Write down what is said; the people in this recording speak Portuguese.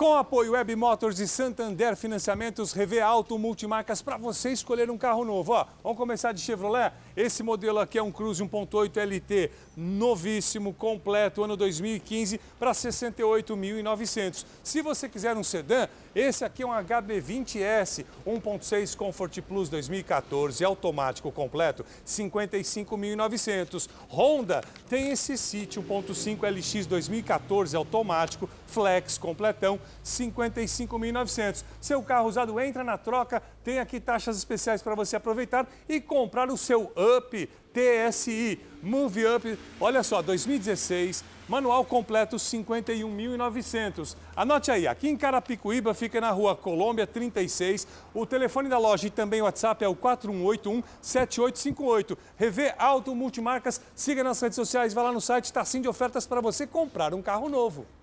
Com apoio Web Motors e Santander Financiamentos, revê alto multimarcas para você escolher um carro novo. Ó, vamos começar de Chevrolet. Esse modelo aqui é um Cruze 1.8 LT, novíssimo, completo, ano 2015, para 68.900. Se você quiser um sedã, esse aqui é um HB20S 1.6 Comfort Plus 2014, automático completo, 55.900. Honda tem esse City 1.5 LX 2014, automático, flex completão, 55.900. Seu carro usado entra na troca, tem aqui taxas especiais para você aproveitar e comprar o seu Up TSI, Move Up. Olha só, 2016, manual completo 51.900. Anote aí, aqui em Carapicuíba, fica na rua Colômbia 36. O telefone da loja e também o WhatsApp é o 4181-7858. Revê Auto Multimarcas, siga nas redes sociais, vai lá no site, está sim de ofertas para você comprar um carro novo.